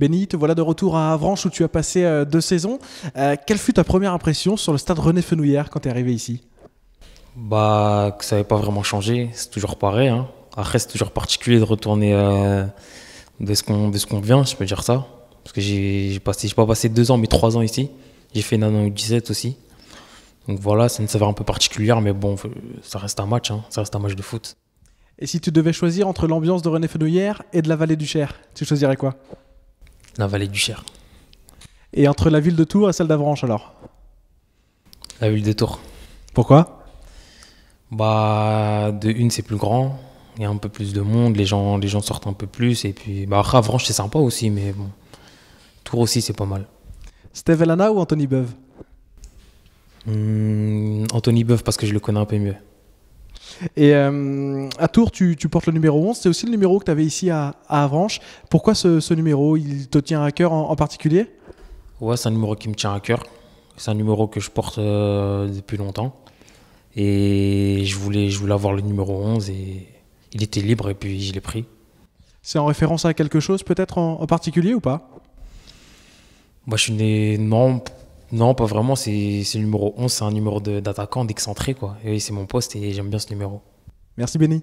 Benny, te voilà de retour à Avranches où tu as passé euh, deux saisons. Euh, quelle fut ta première impression sur le stade René Fenouillère quand tu es arrivé ici Bah, que ça n'avait pas vraiment changé, c'est toujours pareil. Hein. Après, c'est toujours particulier de retourner euh, de ce qu'on vient, je peux dire ça. Parce que j'ai passé, pas passé deux ans, mais trois ans ici. J'ai fait une année en 17 aussi. Donc voilà, ça une saveur un peu particulière, mais bon, ça reste un match, hein. ça reste un match de foot. Et si tu devais choisir entre l'ambiance de René Fenouillère et de la vallée du Cher, tu choisirais quoi la vallée du Cher. Et entre la ville de Tours et celle d'Avranches alors La ville de Tours. Pourquoi Bah, de une, c'est plus grand, il y a un peu plus de monde, les gens, les gens sortent un peu plus, et puis bah, Avranches, c'est sympa aussi, mais bon, Tours aussi, c'est pas mal. Steve Elana ou Anthony Beuve hmm, Anthony Beuve, parce que je le connais un peu mieux. Et euh, à Tours, tu, portes le numéro 11. C'est aussi le numéro que tu avais ici à, à Avranches. Pourquoi ce, numéro Il te tient à cœur en, particulier Ouais, c'est un numéro qui me tient à cœur. C'est un numéro que je porte euh, depuis longtemps. Et je voulais, je voulais avoir le numéro 11 et il était libre et puis je l'ai pris. C'est en référence à quelque chose peut-être en, en particulier ou pas Moi je suis né, non, non, pas vraiment. C'est le numéro 11, c'est un numéro d'attaquant, d'excentré. quoi. Et c'est mon poste et j'aime bien ce numéro. Merci Benny.